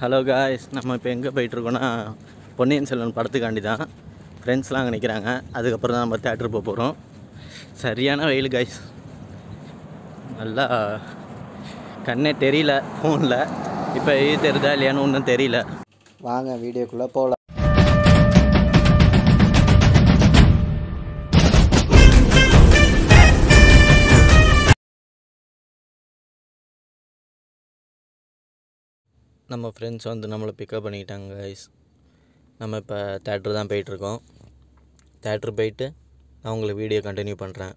hello guys நம்ம இப்போ எங்கே போயிட்டுருக்கோன்னா பொன்னியின் செல்வன் படத்துக்காண்டி தான் ஃப்ரெண்ட்ஸ்லாம் நினைக்கிறாங்க நிற்கிறாங்க அதுக்கப்புறம் தான் நம்ம தேட்டர் போக போகிறோம் சரியான வெயில் காய்ஸ் நல்லா கண்ணே தெரியல ஃபோனில் இப்போ இது தெரியுதா இல்லையான்னு ஒன்றும் தெரியல வாங்க வீடியோக்குள்ளே போகலாம் நம்ம ஃப்ரெண்ட்ஸ் வந்து நம்மளை பிக்கப் பண்ணிக்கிட்டாங்க கைஸ் நம்ம இப்போ தேட்ரு தான் போயிட்டுருக்கோம் தேட்ரு போயிட்டு நான் உங்களை வீடியோ கண்டினியூ பண்ணுறேன்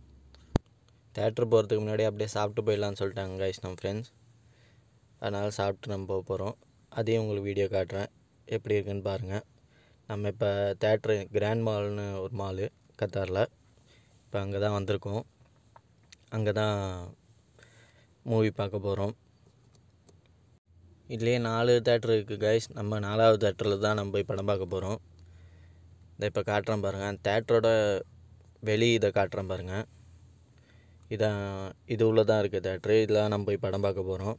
தேட்ரு போகிறதுக்கு முன்னாடி அப்படியே சாப்பிட்டு போயிடலான்னு சொல்லிட்டாங்க கைஸ் நம்ம ஃப்ரெண்ட்ஸ் அதனால் சாப்பிட்டு நம்ம போக போகிறோம் அதையும் உங்களுக்கு வீடியோ காட்டுறேன் எப்படி இருக்குன்னு பாருங்கள் நம்ம இப்போ தேட்ரு கிராண்ட் மால்னு ஒரு மாலு கத்தாரில் இப்போ அங்கே தான் வந்திருக்கோம் அங்கே தான் மூவி பார்க்க போகிறோம் இதுலேயே நாலு தேட்டர் இருக்குது கைஸ் நம்ம நாலாவது தேட்டரில் தான் நம்ம போய் படம் பார்க்க போகிறோம் இதை இப்போ காட்டுறேன் பாருங்கள் தேட்டரோட வெளி இதை காட்டுறேன் பாருங்கள் இதான் இது உள்ளே தான் இருக்குது தேட்ரு இதில் நம்ம போய் படம் பார்க்க போகிறோம்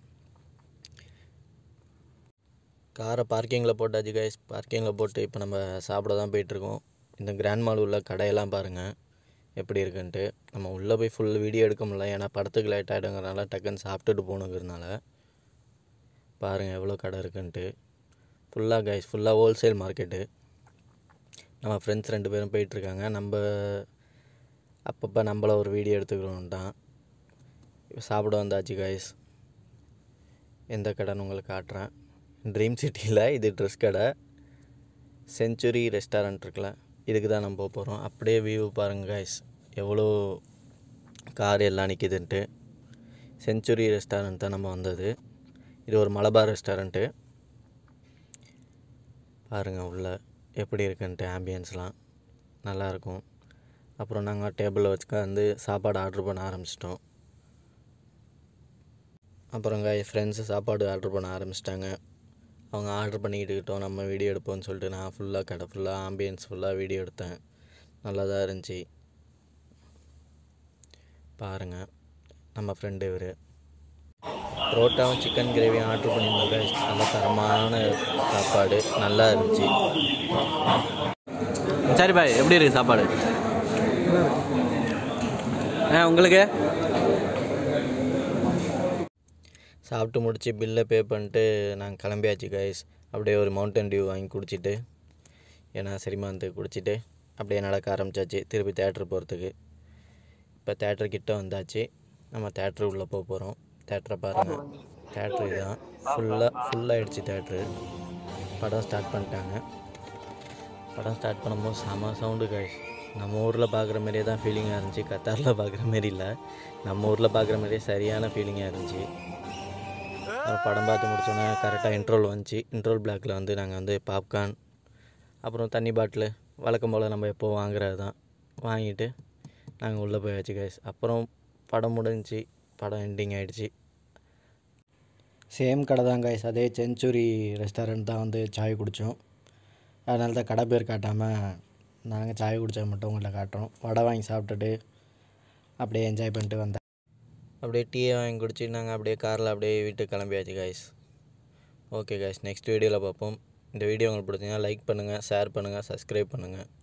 காரை பார்க்கிங்கில் போட்டாச்சு கைஸ் பார்க்கிங்கில் போட்டு இப்போ நம்ம சாப்பிட தான் போயிட்டுருக்கோம் இந்த கிராண்ட் மால் உள்ள கடையெல்லாம் பாருங்கள் எப்படி இருக்குன்ட்டு நம்ம உள்ளே போய் ஃபுல் வீடியோ எடுக்க முடியல ஏன்னா படத்துக்கு லேட் ஆகிடுங்கிறனால டக்குன்னு சாப்பிட்டுட்டு போகணுங்கிறதுனால பாருங்கள் எவ்வளோ கடை இருக்குன்ட்டு ஃபுல்லாக கைஸ் ஃபுல்லாக ஹோல்சேல் மார்க்கெட்டு நம்ம ஃப்ரெண்ட்ஸ் ரெண்டு பேரும் போயிட்டுருக்காங்க நம்ம அப்பப்போ நம்மள ஒரு வீடியோ எடுத்துக்கிறோன்ட்டான் சாப்பிட வந்தாச்சு கைஸ் எந்த கடைன்னு உங்களுக்கு காட்டுறேன் ட்ரீம் சிட்டியில் இது ட்ரெஸ் கடை செஞ்சுரி ரெஸ்டாரண்ட் இருக்குல்ல இதுக்கு தான் நம்ம போக போகிறோம் அப்படியே வியூ பாருங்கள் கைஸ் எவ்வளோ கார் எல்லாம் நிற்கிதுன்ட்டு செஞ்சுரி ரெஸ்டாரண்ட் தான் நம்ம வந்தது இது ஒரு மலபார் ரெஸ்டாரண்ட்டு பாருங்கள் உள்ளே எப்படி இருக்குன்ட்டு ஆம்பியன்ஸ்லாம் நல்லாயிருக்கும் அப்புறம் நாங்கள் டேபிளில் வந்து சாப்பாடு ஆர்டர் பண்ண ஆரம்பிச்சிட்டோம் அப்புறங்க என் ஃப்ரெண்ட்ஸு சாப்பாடு ஆர்டர் பண்ண ஆரம்பிச்சிட்டாங்க அவங்க ஆர்டர் பண்ணிக்கிட்டுக்கிட்டோம் நம்ம வீடியோ எடுப்போம்னு சொல்லிட்டு நான் ஃபுல்லாக கடை ஃபுல்லாக ஆம்பியன்ஸ் ஃபுல்லாக வீடியோ எடுத்தேன் நல்லா தான் இருந்துச்சு பாருங்கள் நம்ம ஃப்ரெண்டு இவர் புரோட்டாவும் சிக்கன் கிரேவியும் ஆர்டர் பண்ணியிருந்தோம் நல்ல தரமான சாப்பாடு நல்லா இருந்துச்சு சரி பாய் எப்படி இருக்குது சாப்பாடு ஆ உங்களுக்கு சாப்பிட்டு முடித்து பில்லை பே பண்ணிட்டு நாங்கள் கிளம்பியாச்சு கைஸ் அப்படியே ஒரு மவுண்டன் டியூ வாங்கி குடிச்சிட்டு ஏன்னா செரிமானத்துக்கு குடிச்சிட்டு அப்படியே நடக்க ஆரம்பித்தாச்சு திருப்பி தேட்டர் போகிறதுக்கு இப்போ தேட்டர்கிட்ட வந்தாச்சு நம்ம தேட்டர் உள்ளே போக போகிறோம் தேட்டரை பாருங்கள் தேட்ரு இதுதான் ஃபுல்லாக ஃபுல்லாகிடுச்சு தேட்ரு படம் ஸ்டார்ட் பண்ணிட்டாங்க படம் ஸ்டார்ட் பண்ணும்போது செம சவுண்டு காய்ச்சி நம்ம ஊரில் பார்க்குற மாதிரியே தான் ஃபீலிங்காக இருந்துச்சு கத்தாரில் பார்க்குற மாரி இல்லை நம்ம ஊரில் பார்க்குற மாதிரியே சரியான ஃபீலிங்காக இருந்துச்சு படம் பார்த்து முடிச்சோன்னே கரெக்டாக இன்ட்ரோல் வந்துச்சு இன்ட்ரோல் பிளாக்கில் வந்து நாங்கள் வந்து பாப்கார்ன் அப்புறம் தண்ணி பாட்டில் வழக்கம் போல் நம்ம எப்போது வாங்குறது தான் வாங்கிட்டு நாங்கள் உள்ளே போயாச்சு கைஸ் அப்புறம் படம் முடிஞ்சிச்சு படம் எண்டிங் ஆகிடுச்சி சேம் கடை தான் அதே செஞ்சுரி ரெஸ்டாரண்ட் தான் வந்து சாய் குடித்தோம் அதனால தான் கடை பேர் காட்டாமல் நாங்கள் சாய் குடித்தா மட்டும் உங்கள்கிட்ட காட்டுறோம் வடை வாங்கி சாப்பிட்டுட்டு அப்படியே என்ஜாய் பண்ணிட்டு வந்தேன் அப்படியே டீயை வாங்கி குடிச்சு நாங்கள் அப்படியே காரில் அப்படியே வீட்டுக்கு கிளம்பியாச்சு காய்ஸ் ஓகே காய்ஸ் நெக்ஸ்ட் வீடியோவில் பார்ப்போம் இந்த வீடியோ உங்களுக்கு பிடிச்சிங்கன்னா லைக் பண்ணுங்கள் ஷேர் பண்ணுங்கள் சப்ஸ்கிரைப் பண்ணுங்கள்